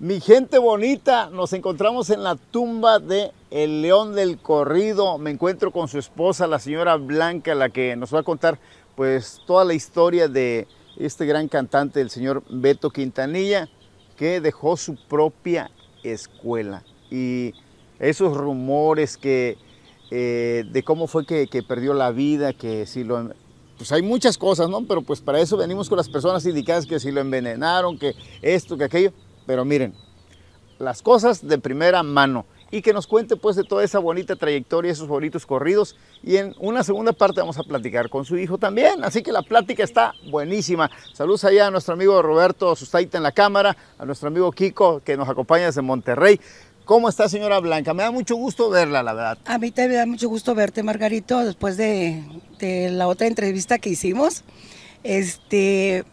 Mi gente bonita, nos encontramos en la tumba de El León del Corrido. Me encuentro con su esposa, la señora Blanca, la que nos va a contar pues toda la historia de este gran cantante, el señor Beto Quintanilla, que dejó su propia escuela. Y esos rumores que eh, de cómo fue que, que, perdió la vida, que si lo... Pues hay muchas cosas, ¿no? Pero pues para eso venimos con las personas indicadas que si lo envenenaron, que esto, que aquello pero miren, las cosas de primera mano y que nos cuente pues de toda esa bonita trayectoria, esos bonitos corridos y en una segunda parte vamos a platicar con su hijo también, así que la plática está buenísima. Saludos allá a nuestro amigo Roberto Sustaita en la cámara, a nuestro amigo Kiko que nos acompaña desde Monterrey. ¿Cómo está señora Blanca? Me da mucho gusto verla, la verdad. A mí también me da mucho gusto verte, Margarito, después de, de la otra entrevista que hicimos. Este,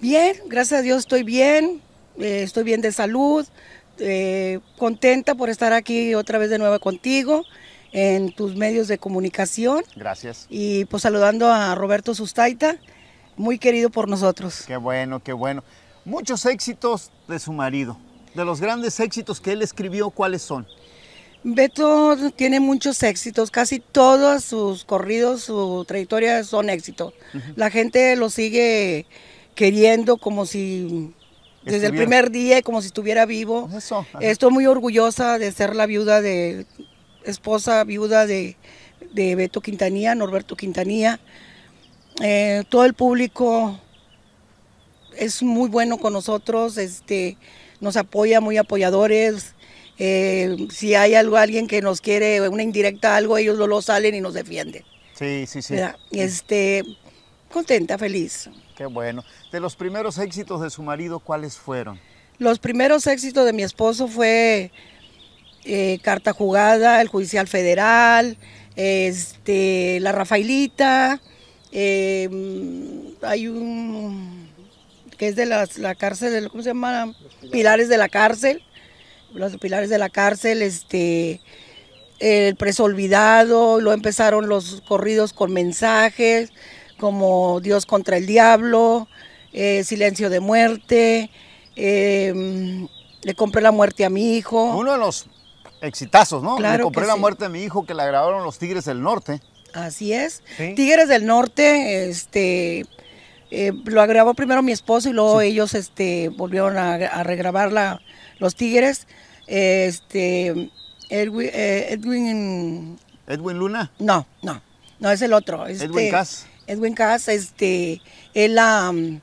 bien, gracias a Dios estoy bien, eh, estoy bien de salud, eh, contenta por estar aquí otra vez de nuevo contigo en tus medios de comunicación. Gracias. Y pues saludando a Roberto Sustaita, muy querido por nosotros. Qué bueno, qué bueno. Muchos éxitos de su marido. De los grandes éxitos que él escribió, ¿cuáles son? Beto tiene muchos éxitos, casi todos sus corridos, su trayectoria son éxitos. La gente lo sigue queriendo como si desde el primer día, como si estuviera vivo. Estoy muy orgullosa de ser la viuda de, esposa viuda de, Beto Quintanilla, Norberto Quintanilla. Eh, todo el público es muy bueno con nosotros, este, nos apoya, muy apoyadores. Eh, si hay algo, alguien que nos quiere, una indirecta, algo, ellos lo, lo salen y nos defienden. Sí, sí, sí. Este, contenta, feliz. Qué bueno. De los primeros éxitos de su marido, ¿cuáles fueron? Los primeros éxitos de mi esposo fue eh, Carta Jugada, el Judicial Federal, este, la Rafaelita, em, hay un que es de las, la cárcel, ¿cómo se llama? Pilares. de la cárcel, los pilares de la cárcel, este, el preso olvidado, lo empezaron los corridos con mensajes, como Dios contra el Diablo, eh, Silencio de Muerte, eh, Le compré la muerte a mi hijo. Uno de los exitazos, ¿no? le compré la muerte a mi hijo que la grabaron los Tigres del Norte. Así es. Tigres del Norte, este, eh, lo grabó primero mi esposo y luego ellos este, volvieron a, a regrabar los Tigres. este, Edwin, Edwin, Luna? No, no, no es el otro. Edwin Cass. Este, Edwin Cass, este, él mm,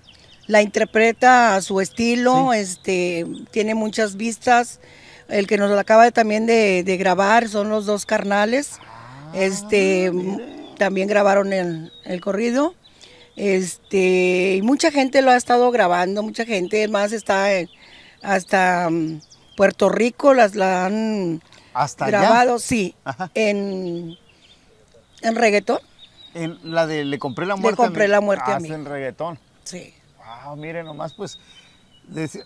la, interpreta a su estilo, este, tiene muchas vistas. El que nos acaba también de, grabar son los dos carnales. Ah, este, mm, también grabaron el, corrido. Este, y mucha gente lo ha estado grabando, mucha gente más está hasta mm, Puerto Rico, las la han ¿Hasta grabado, sí, en, en reggaetón en la de Le compré la muerte. Le compré la muerte a ah, reggaetón. Sí. Wow, miren nomás, pues.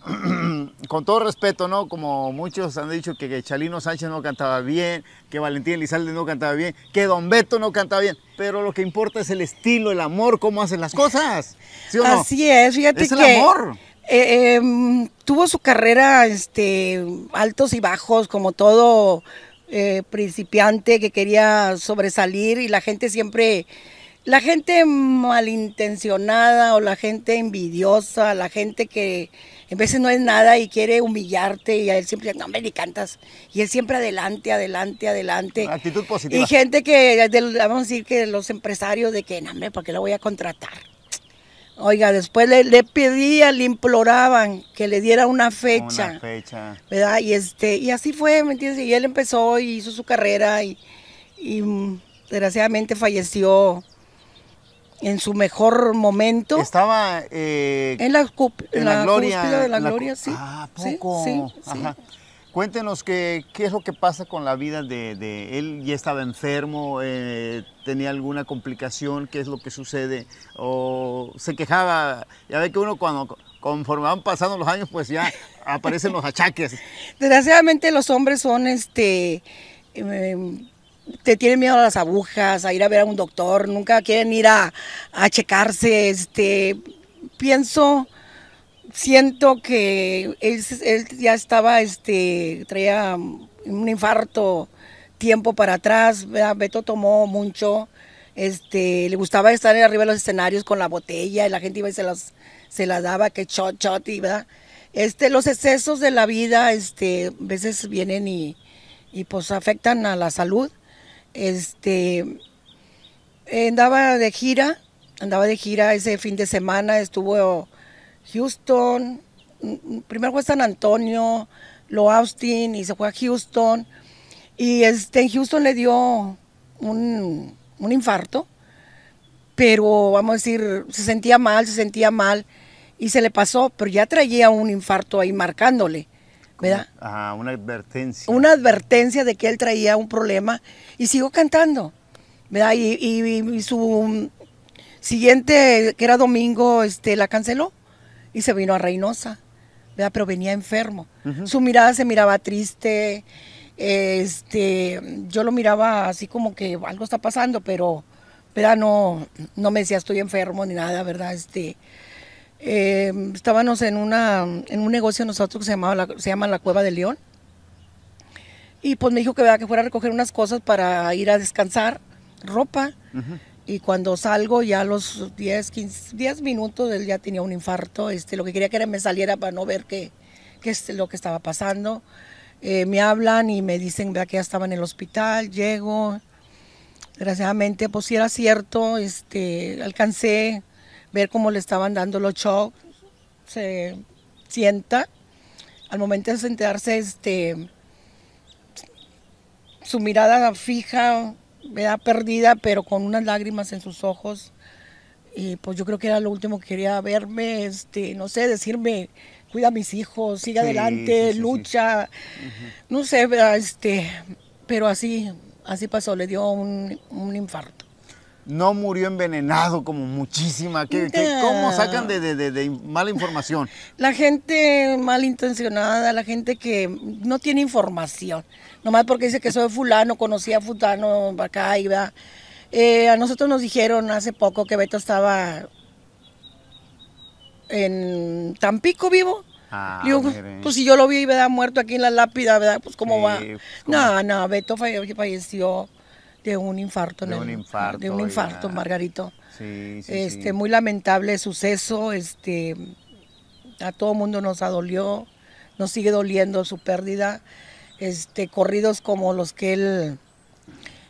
con todo respeto, ¿no? Como muchos han dicho que, Chalino Sánchez no cantaba bien, que Valentín Elizalde no cantaba bien, que Don Beto no cantaba bien, pero lo que importa es el estilo, el amor, cómo hacen las cosas. ¿sí o no? Así es, fíjate es el amor. Eh, em, tuvo su carrera este, altos y bajos, como todo eh, principiante que quería sobresalir y la gente siempre, la gente malintencionada o la gente envidiosa, la gente que en veces no es nada y quiere humillarte y a él siempre, no, me ni cantas. Y él siempre adelante, adelante, adelante. Actitud positiva. Y gente que, vamos a decir que los empresarios de que, no, me, porque lo voy a contratar? Oiga, después le, le pedían, le imploraban que le diera una fecha. Una fecha. ¿Verdad? Y, este, y así fue, ¿me entiendes? Y él empezó y hizo su carrera y, mm, desgraciadamente falleció en su mejor momento. Estaba eh, en la, en la, de la, gloria, sí. Ah, poco. Sí, Ajá. Cuéntenos qué es lo que pasa con la vida de, él. Ya estaba enfermo, eh, tenía alguna complicación, qué es lo que sucede, o se quejaba. Ya ve que uno cuando conforme van pasando los años, pues ya aparecen los achaques. Desgraciadamente los hombres son, este, em, te tienen miedo a las agujas, a ir a ver a un doctor, nunca quieren ir a, a checarse, este, pienso siento que él, ya estaba, este, traía un infarto tiempo para atrás, Beto tomó mucho, este, le gustaba estar arriba de los escenarios con la botella y la gente iba y se las, se las daba, que chot, chot, ¿verdad? Este, los excesos de la vida, este, a veces vienen y, y pues afectan a la salud. Este, andaba de gira, andaba de gira ese fin de semana, estuvo Houston, mm, mm, primero fue San Antonio, lo Austin y se fue a Houston. Y este, en Houston le dio un, infarto, pero vamos a decir, se sentía mal, se sentía mal y se le pasó, pero ya traía un infarto ahí marcándole, ¿verdad? Ah, una advertencia. Una advertencia de que él traía un problema y siguió cantando, Y, y su siguiente, que era domingo, este, la canceló y se vino a Reynosa, pero venía enfermo. Su mirada se miraba triste, este, yo lo miraba así como que algo está pasando, pero, No, no me decía estoy enfermo ni nada, ¿verdad? Este, em, estábamos en, una, en un negocio nosotros que se, se llama La Cueva de León. Y pues me dijo que, que fuera a recoger unas cosas para ir a descansar, ropa y cuando salgo ya a los 10, 15, 10 minutos él ya tenía un infarto, este, lo que quería que era me saliera para no ver qué, qué es lo que estaba pasando. Eh, me hablan y me dicen que ya estaba en el hospital, llego, desgraciadamente pues si era cierto, este, alcancé ver cómo le estaban dando los shocks, se sienta, al momento de sentarse, este, su mirada fija, da perdida, pero con unas lágrimas en sus ojos. Y pues yo creo que era lo último que quería verme, este, no sé, decirme, cuida a mis hijos, sigue adelante, lucha, no sé, este, pero así, así pasó, le dio un infarto no murió envenenado como muchísima. cómo sacan de, mala información? La gente malintencionada, la gente que no tiene información. Nomás porque dice que soy fulano, conocí a fulano acá iba. Eh, a nosotros nos dijeron hace poco que Beto estaba en Tampico vivo. Ah, pues, pues si yo lo vi, ¿verdad? Muerto aquí en la lápida, ¿verdad? Pues cómo va. Pues, no, no, Beto falleció de un infarto. De un infarto. De un infarto, Margarito. Sí, sí, este, Muy lamentable suceso, este, a todo mundo nos dolió, nos sigue doliendo su pérdida. Este, corridos como los que él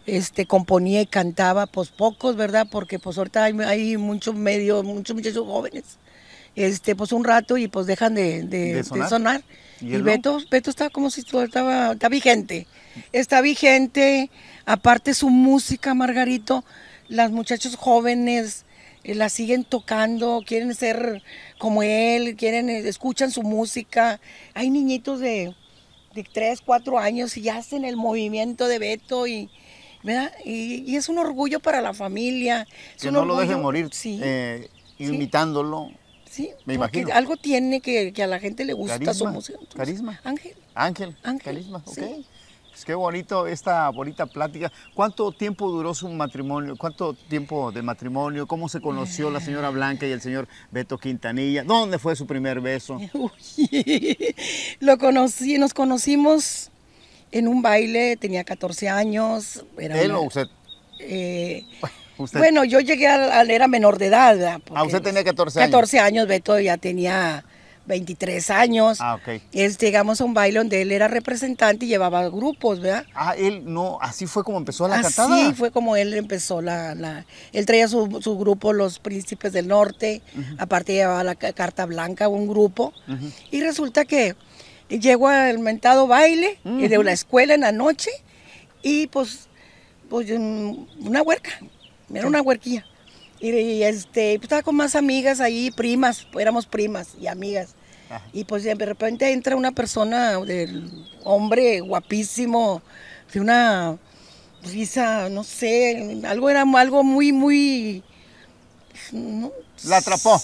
este, componía y cantaba, pues pocos, ¿verdad? Porque pues ahorita hay, muchos medios, muchos muchachos jóvenes, este, pues un rato y pues dejan de, sonar. Y, Beto, Beto está como si estaba, está vigente, está vigente, Aparte su música, Margarito, las muchachos jóvenes eh, la siguen tocando, quieren ser como él, quieren eh, escuchan su música. Hay niñitos de, tres, 3, 4 años y hacen el movimiento de Beto y, y, es un orgullo para la familia. que no lo dejen morir eh, sí, imitándolo. Sí, me imagino. Algo tiene que, a la gente le gusta su música. carisma. Ángel. Ángel. Carisma, ok. Pues qué bonito esta bonita plática. ¿Cuánto tiempo duró su matrimonio? ¿Cuánto tiempo de matrimonio? ¿Cómo se conoció la señora Blanca y el señor Beto Quintanilla? ¿Dónde fue su primer beso? lo conocí, nos conocimos en un baile, tenía 14 años. ¿Él o eh, usted? Bueno, yo llegué al... era menor de edad. ¿A ah, usted tenía 14 años? 14 años, Beto ya tenía 23 años. Ah, ok. llegamos a un baile donde él era representante y llevaba grupos, ¿verdad? Ah, él no, así fue como empezó la cantada. Sí, fue como él empezó la, la él traía su, grupo Los Príncipes del Norte, aparte llevaba la Carta Blanca, un grupo, y resulta que llegó al mentado baile eh, de la escuela en la noche y pues, pues una huerca, era una huerquilla. Y, este, pues, estaba con más amigas ahí, primas, éramos primas y amigas. Y pues de repente entra una persona, del hombre guapísimo, de una risa, no sé, algo era algo muy, muy... ¿La atrapó?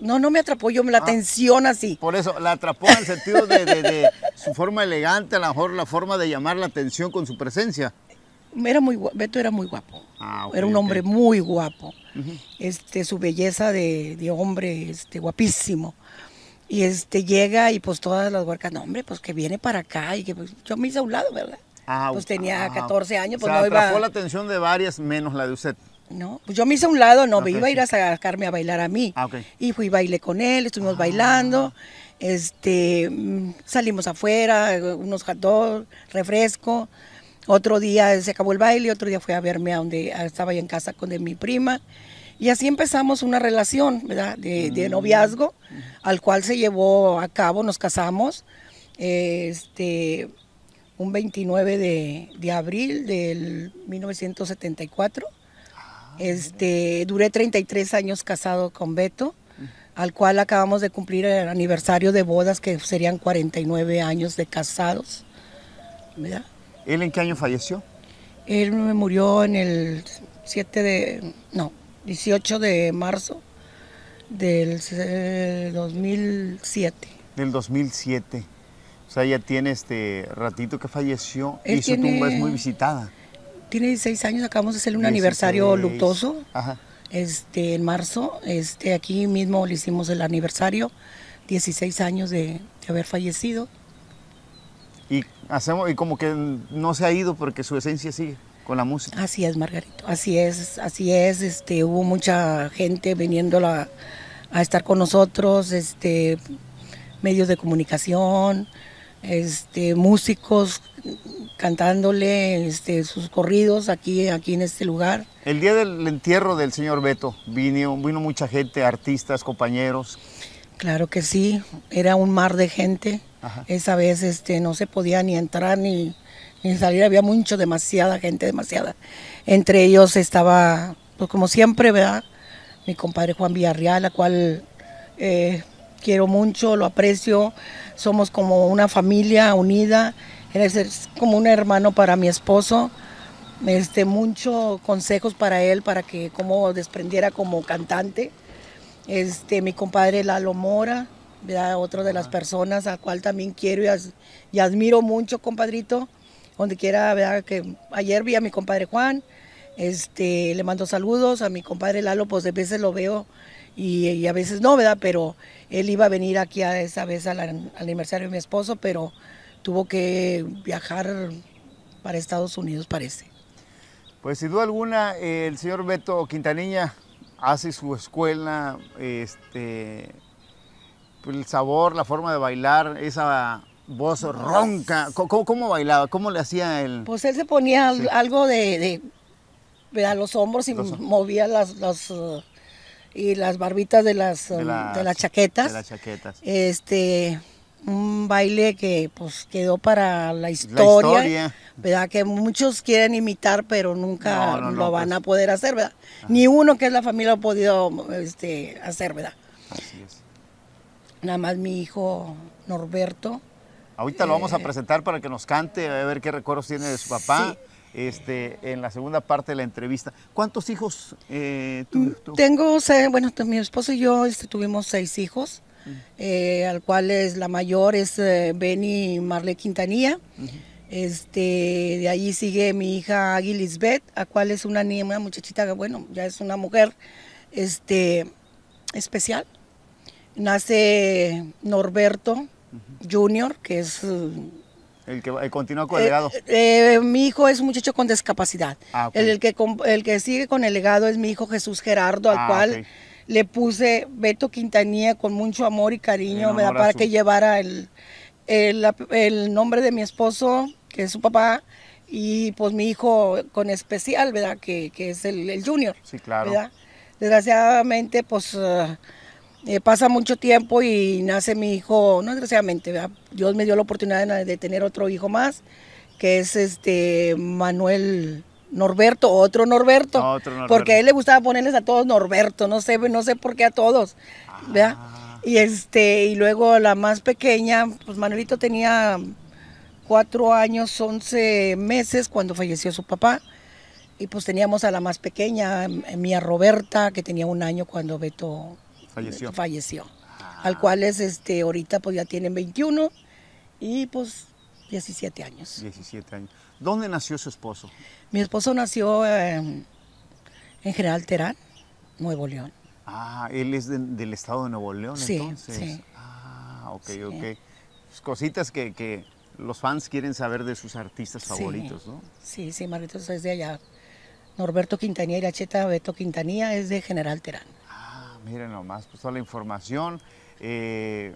No, no me atrapó, yo me la atención ah. así. Por eso, la atrapó en el sentido de, de, su forma elegante, a lo mejor la forma de llamar la atención con su presencia. Era muy, Beto era muy guapo. Ah, era un hombre muy guapo. este, su belleza de, de, hombre, este, guapísimo. Y este llega y pues todas las huercas, no hombre, pues que viene para acá y que pues, yo me hice a un lado, ¿verdad? Ah, pues tenía 14 ah, años, pues no la atención de varias menos la de usted. No, pues yo me hice a un lado, no, me iba a ir a sacarme a bailar a mí. Y fui bailé con él, estuvimos bailando, este, mm, salimos afuera, eh, unos dos, refresco, otro día se acabó el baile, otro día fue a verme a donde estaba yo en casa con mi prima. Y así empezamos una relación, ¿verdad? De, mm. noviazgo, al cual se llevó a cabo, nos casamos este, un 29 de, abril del 1974. Ah, este, duré 33 años casado con Beto, al cual acabamos de cumplir el aniversario de bodas, que serían 49 años de casados. ¿Él en qué año falleció? Él me murió en el 7 de, no, 18 de marzo del 2007. Del 2007. O sea, ya tiene este ratito que falleció y su tumba es muy visitada. Tiene 16 años, acabamos de hacerle un aniversario luctuoso. Ajá. Este, en marzo, este, aquí mismo le hicimos el aniversario, 16 años de haber fallecido y hacemos y como que no se ha ido porque su esencia sigue con la música. Así es, Margarito. Así es, así es. Este, hubo mucha gente viniéndola a estar con nosotros, este, medios de comunicación, este, músicos cantándole este, sus corridos aquí, aquí en este lugar. El día del entierro del señor Beto vino, vino mucha gente, artistas, compañeros. Claro que sí, era un mar de gente esa vez este, no se podía ni entrar ni, salir, había mucho, demasiada gente, demasiada. Entre ellos estaba, pues como siempre, ¿verdad? Mi compadre Juan Villarreal, a cual eh, quiero mucho, lo aprecio, somos como una familia unida, es como un hermano para mi esposo. Este, muchos consejos para él, para que como desprendiera como cantante. Este, mi compadre Lalo Mora, otra otro de las personas a cual también quiero y, admiro mucho, compadrito. Donde quiera, que ayer vi a mi compadre Juan, este, le mando saludos a mi compadre Lalo, pues de veces lo veo y, a veces no, ¿verdad? Pero él iba a venir aquí a esa vez al, aniversario de mi esposo, pero tuvo que viajar para Estados Unidos, parece. Pues sin duda alguna, el señor Beto Quintanilla hace su escuela este, el sabor, la forma de bailar, esa voz ronca. ¿Cómo, bailaba? ¿Cómo le hacía él? Pues él se ponía algo de, de, los hombros y movía las, las uh, y las barbitas de las, de um, las, chaquetas. De las chaquetas. Este un baile que pues quedó para la historia, ¿verdad? Que muchos quieren imitar, pero nunca lo van pues. a poder hacer, ¿verdad? Ni uno que es la familia ha podido este, hacer, ¿verdad? Así es nada más mi hijo Norberto. Ahorita lo vamos a eh, presentar para que nos cante, a ver qué recuerdos tiene de su papá. Este, en la segunda parte de la entrevista. ¿Cuántos hijos eh, Tengo, bueno, mi esposo y yo este, tuvimos seis hijos, eh, al cual es, la mayor es eh, Benny Marle Quintanilla. Este, de ahí sigue mi hija Aguilisbeth, a cual es una niña, una muchachita, bueno, ya es una mujer este, especial, nace Norberto Junior, que es... El que continúa con el eh, legado. Eh, mi hijo es un muchacho con discapacidad. Ah, el, que, el que sigue con el legado es mi hijo Jesús Gerardo, al ah, cual le puse Beto Quintanilla con mucho amor y cariño, me da para que llevara el, el, nombre de mi esposo, que es su papá, y pues mi hijo con especial, ¿verdad? Que, es el, junior. Sí, claro. Desgraciadamente, pues eh, eh, pasa mucho tiempo y nace mi hijo, no desgraciadamente, ¿verdad? Dios me dio la oportunidad de, tener otro hijo más, que es este Manuel Norberto, ah, otro Norberto, porque a él le gustaba ponerles a todos Norberto, no sé, no sé por qué a todos, ¿verdad? Ah. Y este, y luego la más pequeña, pues Manuelito tenía cuatro años, once meses cuando falleció su papá. Y pues teníamos a la más pequeña, mía Roberta, que tenía un año cuando Beto falleció. Falleció. Ah. Al cual es, este, ahorita pues ya tienen 21 y pues 17 años. 17 años. ¿Dónde nació su esposo? Mi esposo nació em, en General Terán, Nuevo León. Ah, él es del estado de Nuevo León, entonces. Sí. Ah, ok, ok. Pues, cositas que, que, los fans quieren saber de sus artistas favoritos, ¿no? Sí, sí, Marito es de allá. Norberto Quintanilla y Cheta Beto Quintanilla es de General Terán. Miren nomás, pues toda la información. Eh,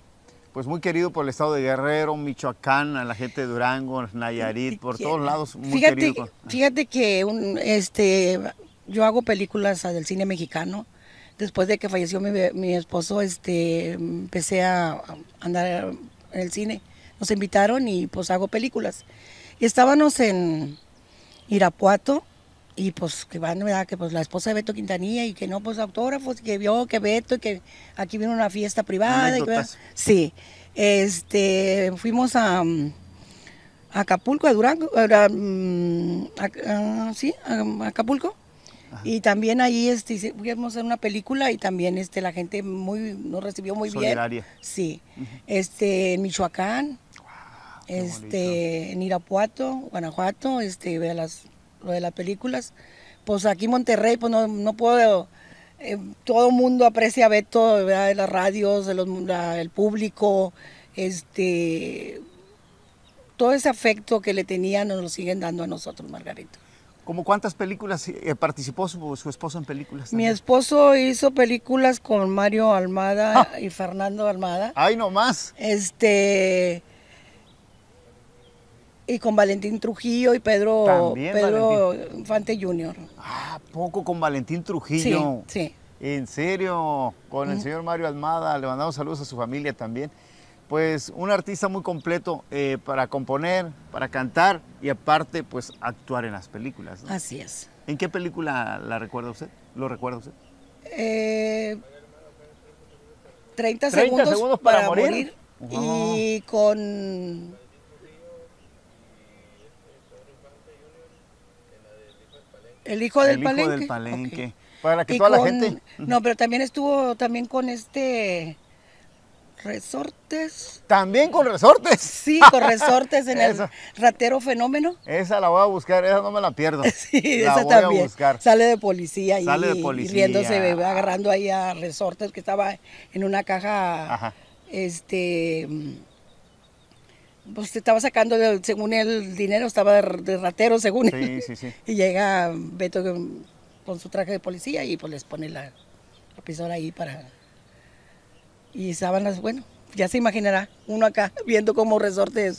pues muy querido por el estado de Guerrero, Michoacán, la gente de Durango, Nayarit, por todos lados. Muy fíjate, querido. fíjate que este, yo hago películas ah, del cine mexicano. Después de que falleció mi, esposo, este, empecé a andar en el cine. Nos invitaron y pues hago películas. Y estábamos en Irapuato, y pues que van, ¿verdad? Que pues la esposa de Beto Quintanilla y que no, pues autógrafos, que vio que Beto que aquí vino una fiesta privada. y sí. Este, fuimos a, mm, Acapulco, a Durango, mm, sí, a Acapulco. Y también ahí este, a hacer una película y también este, la gente muy, nos recibió muy bien. Sí. este, en Michoacán, este, en Irapuato, Guanajuato, este, a las lo de las películas. Pues aquí en Monterrey, pues no, no puedo... Eh, todo el mundo aprecia a Beto, de las radios, los, el público, este, todo ese afecto que le tenían nos lo siguen dando a nosotros, Margarito. ¿Cómo cuántas películas eh, participó su, esposo en películas? Mi esposo hizo películas con Mario Almada ah. y Fernando Almada. ¡Ay, no más! Este, y con Valentín Trujillo y Pedro, Pedro Infante Jr. Ah, poco con Valentín Trujillo. Sí, sí. En serio, con el señor Mario Almada, le mandamos saludos a su familia también. Pues un artista muy completo eh, para componer, para cantar y aparte pues actuar en las películas. Así es. ¿En qué película la recuerda usted? ¿Lo recuerda usted? Eh, 30, segundos, para, morir. Y con El hijo del Palenque. El hijo del Palenque. Para que toda la gente. No, pero también estuvo también con este resortes. También con resortes. Sí, con resortes en el ratero fenómeno. Esa la voy a buscar, esa no me la pierdo. Sí, la esa voy también. A buscar. Sale de policía y, y agarrando ahí a resortes que estaba en una caja este pues estaba sacando, según el dinero, estaba de ratero, según él. Y llega Beto con su traje de policía y pues les pone la, pistola ahí para... Y estaban las... bueno, ya se imaginará, uno acá viendo cómo resorte es.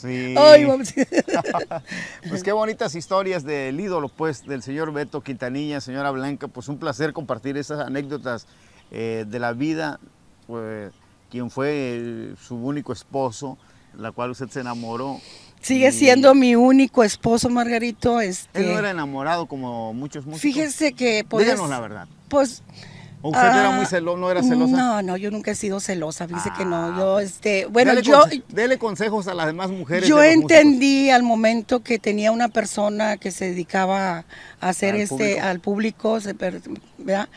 pues qué bonitas historias del ídolo, pues, del señor Beto Quintanilla, señora Blanca. Pues un placer compartir esas anécdotas eh, de la vida, pues, quien fue su único esposo, la cual usted se enamoró. Sigue siendo mi único esposo, Margarito. Este... Él no era enamorado como muchos músicos. Fíjese que... Pues, Díganos la verdad. Pues... usted era ah, muy no era celosa? No, no, yo nunca he sido celosa, dice que no, ah, yo, pues, este, bueno, yo... dele consejos a las demás mujeres. Yo entendí al momento que tenía una persona que se dedicaba a hacer este, al público, ¿verdad?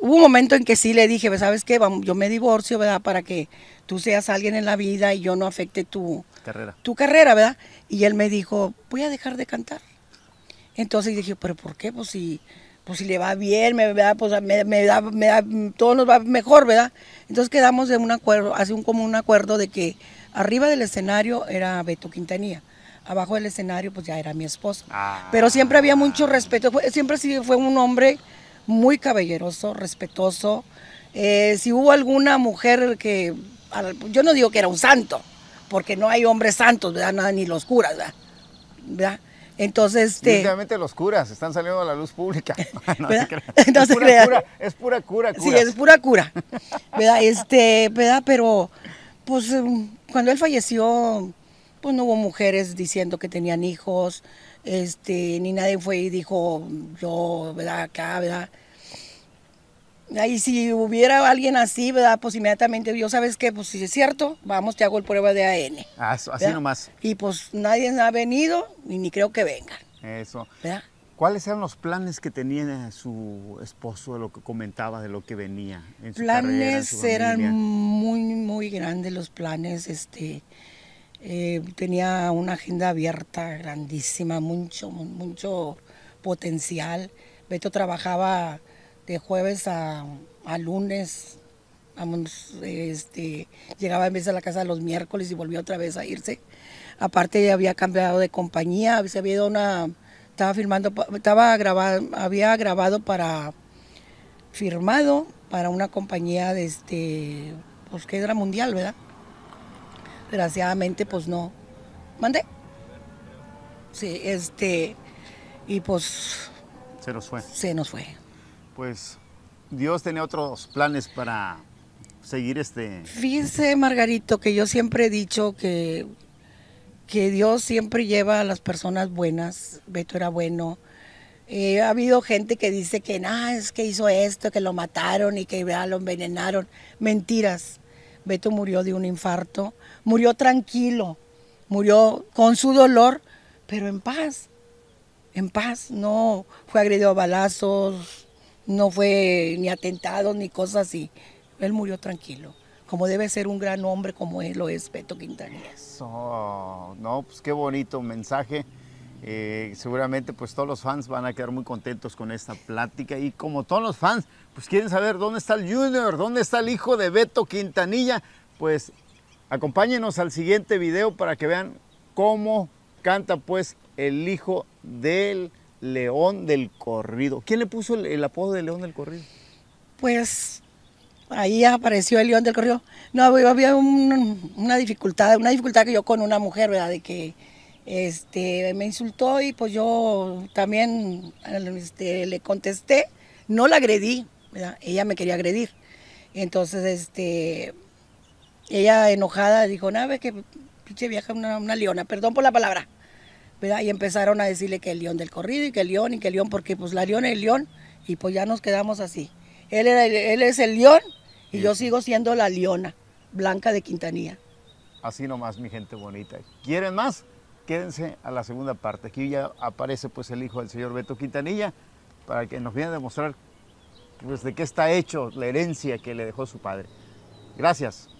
Hubo un momento en que sí le dije, pues, ¿sabes qué? yo me divorcio, ¿verdad? Para que tú seas alguien en la vida y yo no afecte tu carrera, tu carrera ¿verdad? Y él me dijo, voy a dejar de cantar. Entonces dije, ¿pero por qué? Pues si, pues le va bien, me, Pues me, da, todo nos va mejor, ¿verdad? Entonces quedamos en un acuerdo, hace un, como un acuerdo de que arriba del escenario era Beto Quintanilla abajo del escenario, pues ya era mi esposo. Pero siempre había mucho respeto, siempre sí fue un hombre muy caballeroso, respetuoso. Eh, si hubo alguna mujer que, yo no digo que era un santo, porque no hay hombres santos, ¿verdad? Nada, ni los curas, ¿verdad? Entonces, este, los curas están saliendo a la luz pública. No, es, pura Cura, es Sí, es pura cura. Este, ¿verdad? Pero, pues, em, cuando él falleció, pues no hubo mujeres diciendo que tenían hijos, este, ni nadie fue y dijo yo, ¿verdad? Acá, ¿verdad? Y si hubiera alguien así, ¿verdad? Pues inmediatamente yo, ¿sabes qué? Pues si es cierto, vamos, te hago el prueba de AN. Ah, así nomás. Y pues nadie ha venido y ni creo que vengan. Eso. ¿Cuáles eran los planes que tenía su esposo de lo que comentaba, de lo que venía? En su planes eran muy, muy grandes los planes. Este, eh, tenía una agenda abierta, grandísima, mucho, mucho potencial. Beto trabajaba de jueves a, lunes, este, llegaba en vez a la casa los miércoles y volvía otra vez a irse. Aparte había cambiado de compañía, se había una, estaba firmando estaba grabado, había grabado para, firmado para una compañía de este, pues era mundial, ¿verdad? desgraciadamente pues no. ¿Mandé? Sí, este, y pues... Se nos fue. Se nos fue. Pues Dios tenía otros planes para seguir este... Fíjese, Margarito, que yo siempre he dicho que, que Dios siempre lleva a las personas buenas. Beto era bueno. Eh, ha habido gente que dice que, nada es que hizo esto, que lo mataron y que lo envenenaron. Mentiras. Beto murió de un infarto murió tranquilo, murió con su dolor, pero en paz, en paz, no fue agredido a balazos, no fue ni atentado ni cosas así. Él murió tranquilo, como debe ser un gran hombre como él lo es Beto Quintanilla. Eso, no, pues qué bonito mensaje. Eh, seguramente pues todos los fans van a quedar muy contentos con esta plática y como todos los fans pues quieren saber dónde está el junior, dónde está el hijo de Beto Quintanilla, pues Acompáñenos al siguiente video para que vean cómo canta pues el hijo del León del Corrido. ¿Quién le puso el, apodo de León del Corrido? Pues ahí apareció el León del Corrido. No, había una dificultad, una dificultad que yo con una mujer, ¿verdad? De que este, me insultó y pues yo también este, le contesté. No la agredí, ¿verdad? Ella me quería agredir. Entonces, este, ella enojada dijo, nada, ves que pinche vieja una, una leona, perdón por la palabra. Y empezaron a decirle que el león del corrido y que el león y que el león, porque pues la leona es el león y pues ya nos quedamos así. Él, él es el león y yo sigo siendo la leona blanca de Quintanilla. Así nomás, mi gente bonita. ¿Quieren más? Quédense a la segunda parte. Aquí ya aparece pues el hijo del señor Beto Quintanilla para que nos viene a demostrar pues, de qué está hecho la herencia que le dejó su padre. Gracias.